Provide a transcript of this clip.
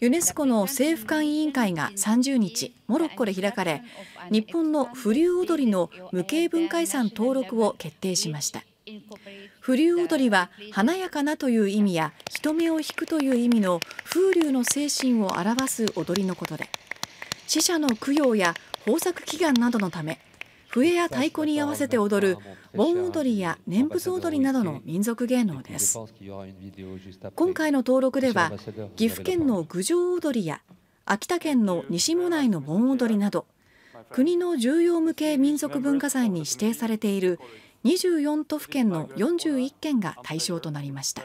ユネスコの政府間委員会が30日モロッコで開かれ日本の風流踊の無形文化遺産登録を決定しました風流踊りは華やかなという意味や人目を引くという意味の風流の精神を表す踊りのことで死者の供養や豊作祈願などのため笛や太鼓に合わせて踊る盆踊りや念仏踊りなどの民族芸能です今回の登録では岐阜県の郡上踊りや秋田県の西村内の盆踊りなど国の重要無形民族文化財に指定されている24都府県の41県が対象となりました